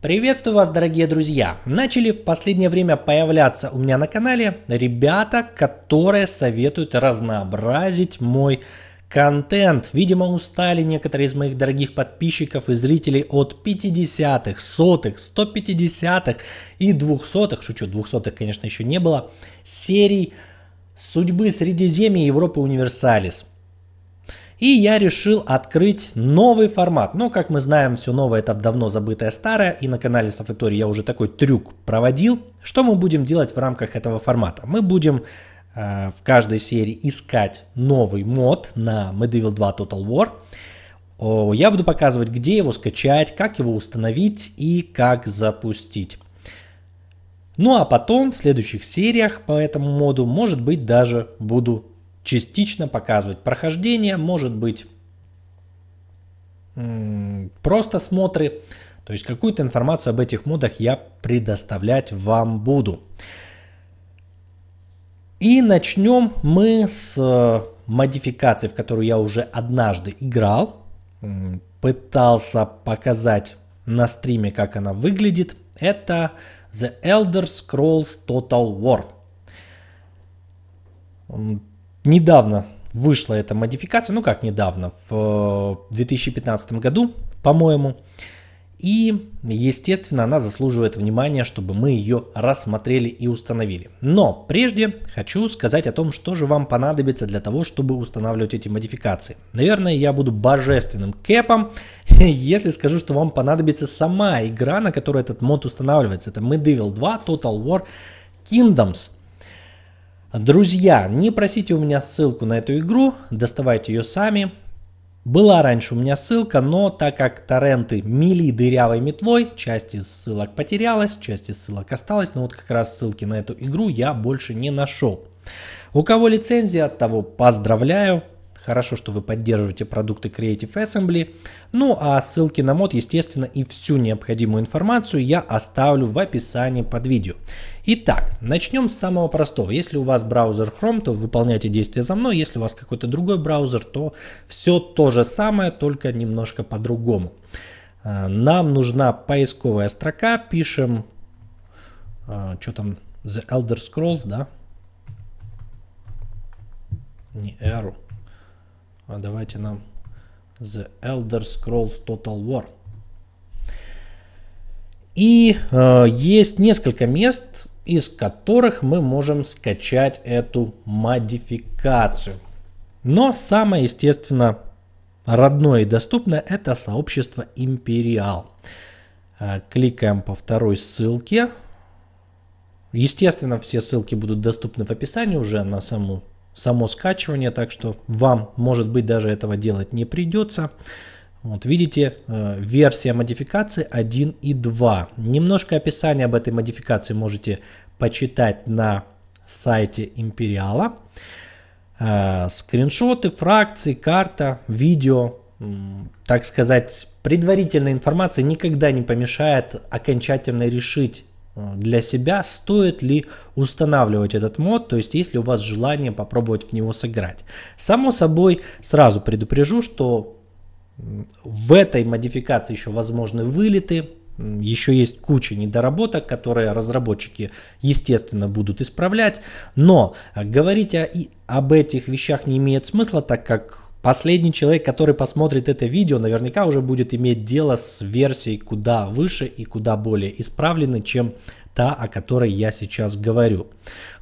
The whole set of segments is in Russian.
Приветствую вас, дорогие друзья! Начали в последнее время появляться у меня на канале ребята, которые советуют разнообразить мой контент. Видимо, устали некоторые из моих дорогих подписчиков и зрителей от 50-х, сотых, 150-х и 200-х, шучу, 200-х, конечно, еще не было, серий «Судьбы Средиземья Европы Универсалис». И я решил открыть новый формат. Но, как мы знаем, все новое это давно забытое старое. И на канале Софитори я уже такой трюк проводил. Что мы будем делать в рамках этого формата? Мы будем э, в каждой серии искать новый мод на Medieval 2 Total War. О, я буду показывать, где его скачать, как его установить и как запустить. Ну а потом в следующих сериях по этому моду, может быть, даже буду частично показывать. Прохождение может быть просто смотры, то есть какую-то информацию об этих модах я предоставлять вам буду. И начнем мы с э, модификации, в которую я уже однажды играл. Пытался показать на стриме, как она выглядит. Это The Elder Scrolls Total War недавно вышла эта модификация, ну как недавно, в 2015 э, году, по-моему. И, естественно, она заслуживает внимания, чтобы мы ее рассмотрели и установили. Но прежде хочу сказать о том, что же вам понадобится для того, чтобы устанавливать эти модификации. Наверное, я буду божественным кэпом, если скажу, что вам понадобится сама игра, на которой этот мод устанавливается. Это Medieval 2 Total War Kingdoms – Друзья, не просите у меня ссылку на эту игру, доставайте ее сами. Была раньше у меня ссылка, но так как торренты мили дырявой метлой, часть из ссылок потерялась, часть из ссылок осталась, но вот как раз ссылки на эту игру я больше не нашел. У кого лицензия, от того поздравляю, Хорошо, что вы поддерживаете продукты Creative Assembly. Ну а ссылки на мод, естественно, и всю необходимую информацию я оставлю в описании под видео. Итак, начнем с самого простого. Если у вас браузер Chrome, то выполняйте действия за мной. Если у вас какой-то другой браузер, то все то же самое, только немножко по-другому. А, нам нужна поисковая строка. Пишем, а, что там, The Elder Scrolls, да? Не, Arrow. А давайте нам The Elder Scrolls Total War. И э, есть несколько мест, из которых мы можем скачать эту модификацию. Но самое, естественно, родное и доступное это сообщество Imperial. Э, кликаем по второй ссылке. Естественно, все ссылки будут доступны в описании уже на саму само скачивание, так что вам, может быть, даже этого делать не придется. Вот видите, э, версия модификации 1 и 2. Немножко описание об этой модификации можете почитать на сайте Империала. Э, скриншоты, фракции, карта, видео, так сказать, предварительная информация никогда не помешает окончательно решить Э, для себя, стоит ли устанавливать этот мод, то есть если у вас желание попробовать в него сыграть. Само собой, сразу предупрежу, что в этой модификации еще возможны вылеты, еще есть куча недоработок, которые разработчики, естественно, будут исправлять. Но э, говорить о, об этих вещах не имеет смысла, так как Последний человек, который посмотрит это видео, наверняка уже будет иметь дело с версией куда выше и куда более исправленной, чем та, о которой я сейчас говорю.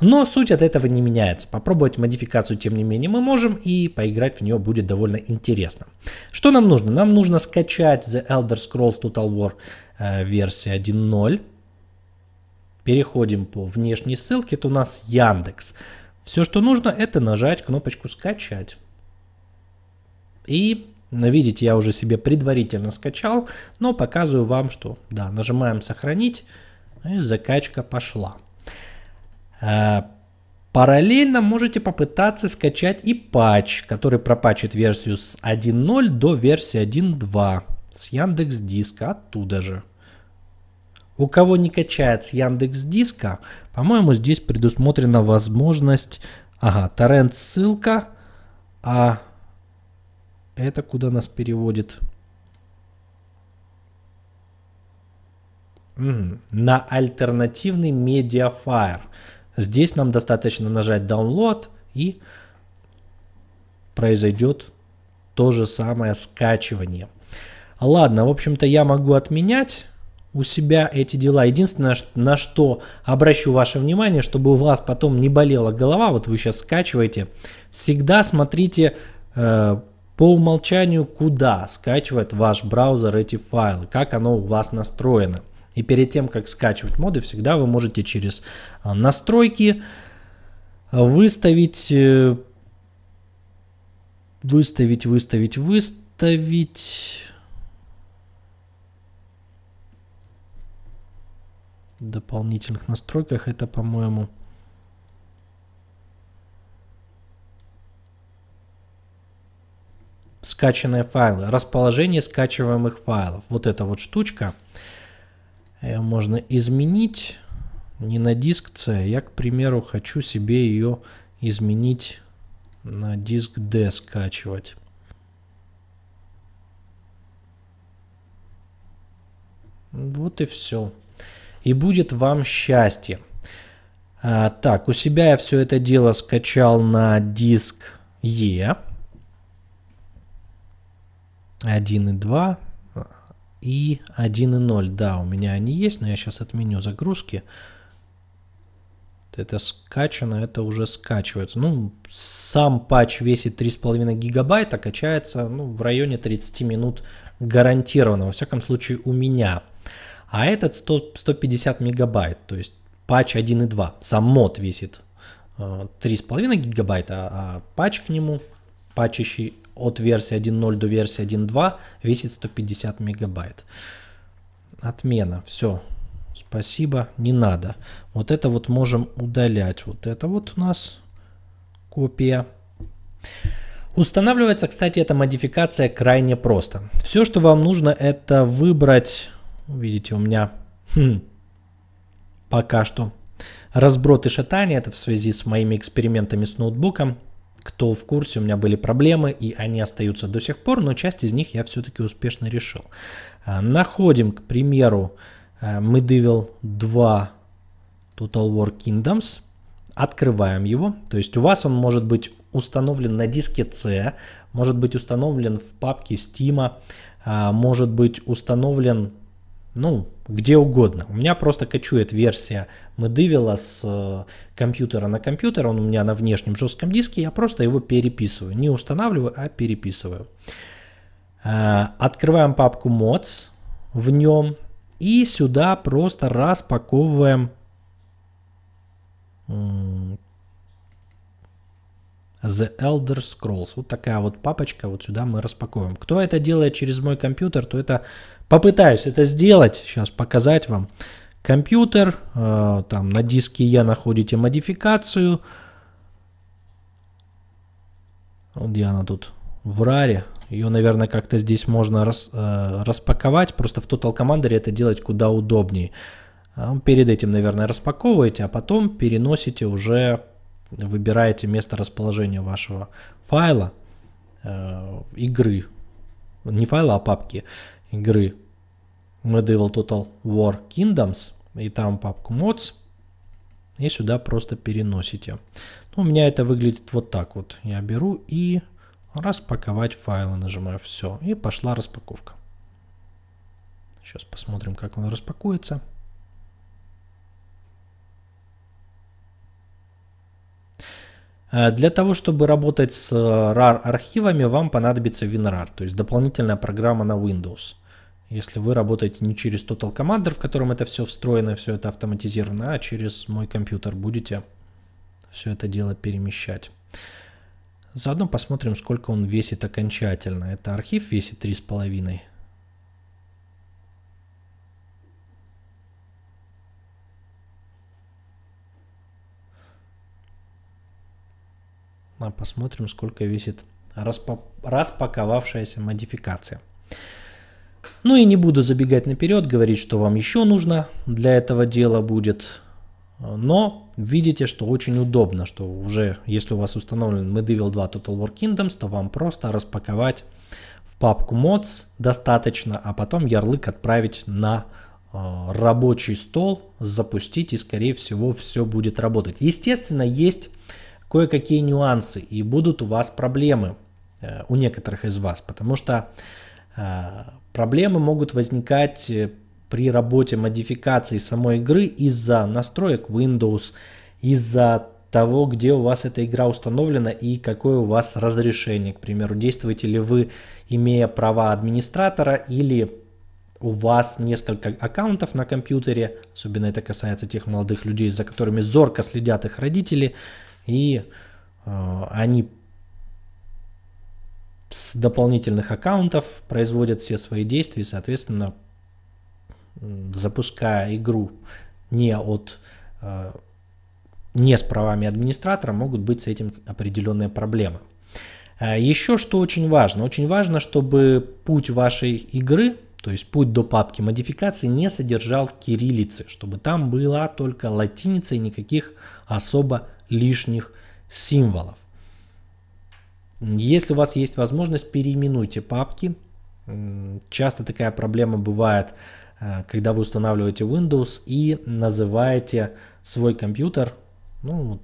Но суть от этого не меняется. Попробовать модификацию, тем не менее, мы можем, и поиграть в нее будет довольно интересно. Что нам нужно? Нам нужно скачать The Elder Scrolls Total War э, версия 1.0. Переходим по внешней ссылке, это у нас Яндекс. Все, что нужно, это нажать кнопочку «Скачать». И видите, я уже себе предварительно скачал, но показываю вам, что да, нажимаем сохранить, и закачка пошла. Э, параллельно можете попытаться скачать и патч, который пропачет версию с 1.0 до версии 1.2 с Яндекс Диска оттуда же. У кого не качает с Яндекс Диска, по-моему, здесь предусмотрена возможность... Ага, торрент ссылка, а это куда нас переводит? На альтернативный медиафайр. Здесь нам достаточно нажать download и произойдет то же самое скачивание. Ладно, в общем-то я могу отменять у себя эти дела. Единственное, на что обращу ваше внимание, чтобы у вас потом не болела голова, вот вы сейчас скачиваете, всегда смотрите э, по умолчанию куда скачивает ваш браузер эти файлы, как оно у вас настроено. И перед тем, как скачивать моды, всегда вы можете через а, настройки а, выставить, э, выставить, выставить, выставить. В дополнительных настройках это, по-моему, скачанные файлы, расположение скачиваемых файлов. Вот эта вот штучка. Ее можно изменить не на диск C. Я, к примеру, хочу себе ее изменить на диск D скачивать. Вот и все. И будет вам счастье. А, так, у себя я все это дело скачал на диск E. 1.2 и 1.0. Да, у меня они есть, но я сейчас отменю загрузки. Это скачано, это уже скачивается. Ну, сам патч весит 3,5 гигабайта, качается ну, в районе 30 минут гарантированно, во всяком случае у меня. А этот 100, 150 мегабайт, то есть патч 1.2. Сам мод весит 3,5 э, гигабайта, а патч к нему, патчащий от версии 1.0 до версии 1.2 весит 150 мегабайт. Отмена, все, спасибо, не надо. Вот это вот можем удалять. Вот это вот у нас копия. Устанавливается, кстати, эта модификация крайне просто. Все, что вам нужно, это выбрать... Видите, у меня хм, пока что разброд и шатание. Это в связи с моими экспериментами с ноутбуком кто в курсе, у меня были проблемы, и они остаются до сих пор, но часть из них я все-таки успешно решил. А, находим, к примеру, э, Medieval 2 Total War Kingdoms, открываем его, то есть у вас он может быть установлен на диске C, может быть установлен в папке Steam, а, может быть установлен ну, где угодно. У меня просто качует версия Medevil с э, компьютера на компьютер, он у меня на внешнем жестком диске, я просто его переписываю. Не устанавливаю, а переписываю. Э, открываем папку mods в нем и сюда просто распаковываем The Elder Scrolls. Вот такая вот папочка, вот сюда мы распаковываем. Кто это делает через мой компьютер, то это попытаюсь это сделать, сейчас показать вам. Компьютер, э, там на диске я находите модификацию. Вот где она тут? В раре. Ее, наверное, как-то здесь можно рас, э, распаковать. Просто в Total Commander это делать куда удобнее. Э, перед этим, наверное, распаковываете, а потом переносите уже выбираете место расположения вашего файла э, игры, не файла, а папки игры Medieval Total War Kingdoms, и там папку mods, и сюда просто переносите. Ну, у меня это выглядит вот так вот. Я беру и распаковать файлы, нажимаю все, и пошла распаковка. Сейчас посмотрим, как он распакуется. Э, для того, чтобы работать с RAR э, архивами, вам понадобится WinRAR, то есть дополнительная программа на Windows. Если вы работаете не через Total Commander, в котором это все встроено, все это автоматизировано, а через мой компьютер будете все это дело перемещать. Заодно посмотрим, сколько он весит окончательно. Это архив весит 3,5 А посмотрим, сколько весит распа- распаковавшаяся модификация. Ну и не буду забегать наперед, говорить, что вам еще нужно для этого дела будет. Но видите, что очень удобно, что уже если у вас установлен Medieval 2 Total War Kingdoms, то вам просто распаковать в папку mods достаточно, а потом ярлык отправить на э, рабочий стол, запустить и скорее всего все будет работать. Естественно, есть кое-какие нюансы, и будут у вас проблемы, э, у некоторых из вас, потому что э, проблемы могут возникать э, при работе модификации самой игры из-за настроек Windows, из-за того, где у вас эта игра установлена и какое у вас разрешение. К примеру, действуете ли вы, имея права администратора или у вас несколько аккаунтов на компьютере, особенно это касается тех молодых людей, за которыми зорко следят их родители, и э, они с дополнительных аккаунтов производят все свои действия соответственно, запуская игру не от э, не с правами администратора, могут быть с этим определенные проблемы. Э, еще что очень важно. Очень важно, чтобы путь вашей игры, то есть путь до папки модификации, не содержал кириллицы, чтобы там была только латиница и никаких особо лишних символов. Если у вас есть возможность, переименуйте папки. Часто такая проблема бывает, э, когда вы устанавливаете Windows и называете свой компьютер ну,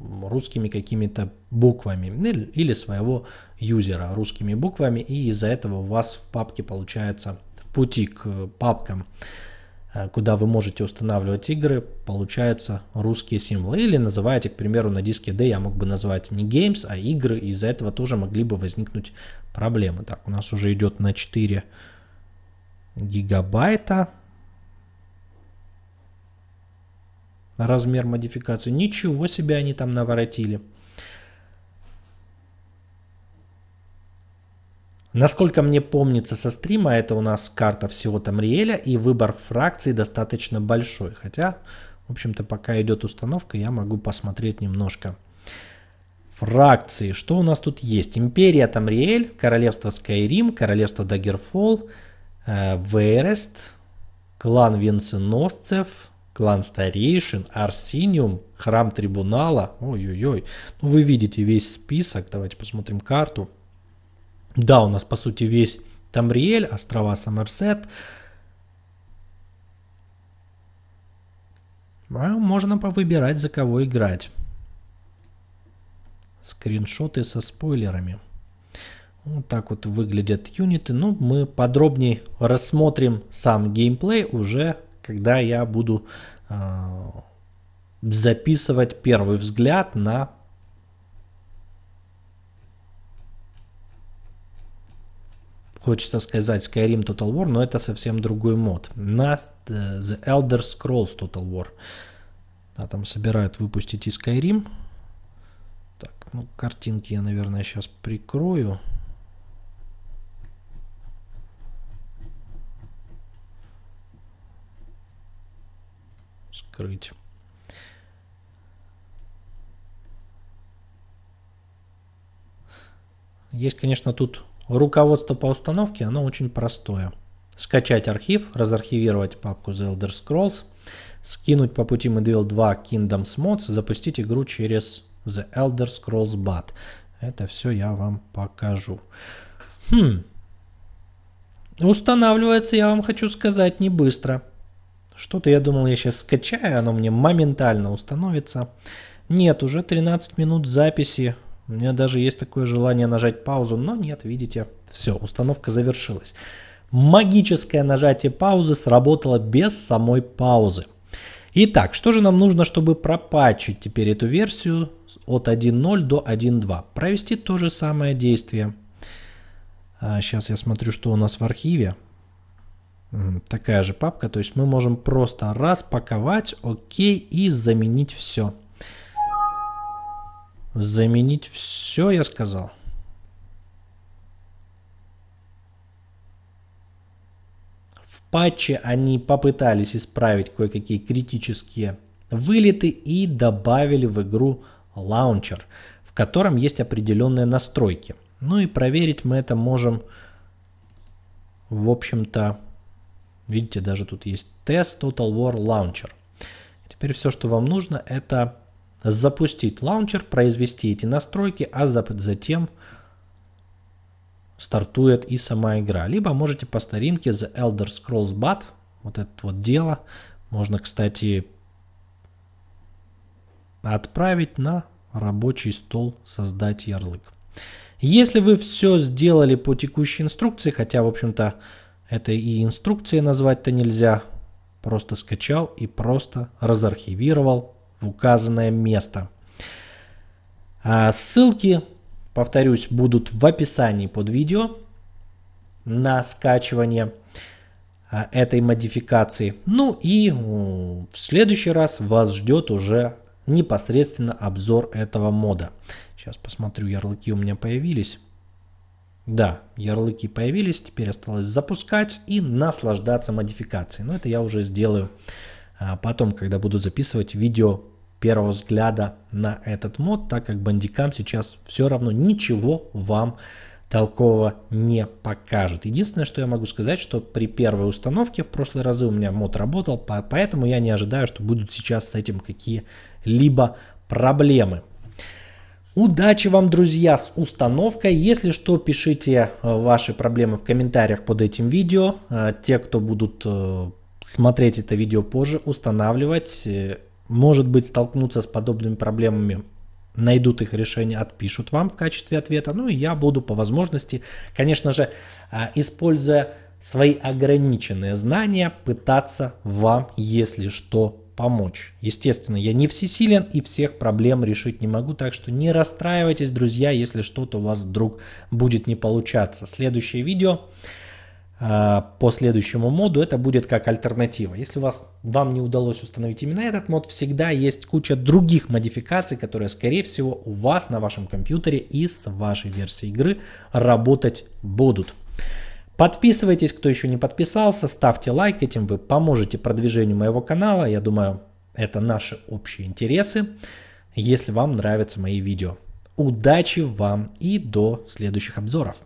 вот, русскими какими-то буквами или своего юзера русскими буквами, и из-за этого у вас в папке получается в пути к папкам Э, куда вы можете устанавливать игры, получаются русские символы. Или называете, к примеру, на диске D я мог бы назвать не games, а игры, и из-за этого тоже могли бы возникнуть проблемы. Так, у нас уже идет на 4 гигабайта размер модификации. Ничего себе они там наворотили. Насколько мне помнится со стрима, это у нас карта всего Тамриэля, и выбор фракций достаточно большой. Хотя, в общем-то, пока идет установка, я могу посмотреть немножко. Фракции. Что у нас тут есть? Империя Тамриэль, Королевство Скайрим, Королевство Дагерфол, э, Верест, клан Венценосцев, клан Старейшин, Арсиниум, Храм Трибунала. Ой-ой-ой. Ну, вы видите весь список. Давайте посмотрим карту. Да, у нас по сути весь Тамриэль, острова Самерсет. А можно повыбирать, за кого играть. Скриншоты со спойлерами. Вот так вот выглядят юниты. Ну, мы подробнее рассмотрим сам геймплей уже, когда я буду э, записывать первый взгляд на хочется сказать Skyrim Total War, но это совсем другой мод. На э, The Elder Scrolls Total War. А там собирают выпустить и Skyrim. Так, ну картинки я, наверное, сейчас прикрою. Скрыть. Есть, конечно, тут Руководство по установке, оно очень простое. Скачать архив, разархивировать папку The Elder Scrolls, скинуть по пути Medieval 2 Kingdoms Mods, запустить игру через The Elder Scrolls BAT. Это все я вам покажу. Хм. Устанавливается, я вам хочу сказать, не быстро. Что-то я думал, я сейчас скачаю, оно мне моментально установится. Нет, уже 13 минут записи у меня даже есть такое желание нажать паузу, но нет, видите, все, установка завершилась. Магическое нажатие паузы сработало без самой паузы. Итак, что же нам нужно, чтобы пропачить теперь эту версию от 1.0 до 1.2? Провести то же самое действие. Сейчас а, я смотрю, что у нас в архиве. Такая же папка, то есть мы можем просто распаковать, окей, и заменить все. Заменить все, я сказал. В патче они попытались исправить кое-какие критические вылеты и добавили в игру лаунчер, в котором есть определенные настройки. Ну и проверить мы это можем, в общем-то, видите, даже тут есть тест Total War Launcher. Теперь все, что вам нужно, это запустить лаунчер, произвести эти настройки, а затем стартует и сама игра. Либо можете по старинке The Elder Scrolls Bat, вот это вот дело, можно, кстати, отправить на рабочий стол, создать ярлык. Если вы все сделали по текущей инструкции, хотя, в общем-то, это и инструкции назвать-то нельзя, просто скачал и просто разархивировал в указанное место. А ссылки, повторюсь, будут в описании под видео на скачивание а, этой модификации. Ну и в следующий раз вас ждет уже непосредственно обзор этого мода. Сейчас посмотрю, ярлыки у меня появились. Да, ярлыки появились, теперь осталось запускать и наслаждаться модификацией. Но это я уже сделаю а, потом, когда буду записывать видео первого взгляда на этот мод, так как бандикам сейчас все равно ничего вам толкового не покажет. Единственное, что я могу сказать, что при первой установке в прошлые разы у меня мод работал, поэтому я не ожидаю, что будут сейчас с этим какие-либо проблемы. Удачи вам, друзья, с установкой. Если что, пишите э, ваши проблемы в комментариях под этим видео. Э, те, кто будут э, смотреть это видео позже, устанавливать может быть, столкнутся с подобными проблемами, найдут их решение, отпишут вам в качестве ответа. Ну и я буду по возможности, конечно же, а, используя свои ограниченные знания, пытаться вам, если что, помочь. Естественно, я не всесилен и всех проблем решить не могу, так что не расстраивайтесь, друзья, если что-то у вас вдруг будет не получаться. Следующее видео Э, по следующему моду, это будет как альтернатива. Если у вас, вам не удалось установить именно этот мод, всегда есть куча других модификаций, которые, скорее всего, у вас на вашем компьютере и с вашей версией игры работать будут. Подписывайтесь, кто еще не подписался, ставьте лайк, этим вы поможете продвижению моего канала. Я думаю, это наши общие интересы, если вам нравятся мои видео. Удачи вам и до следующих обзоров.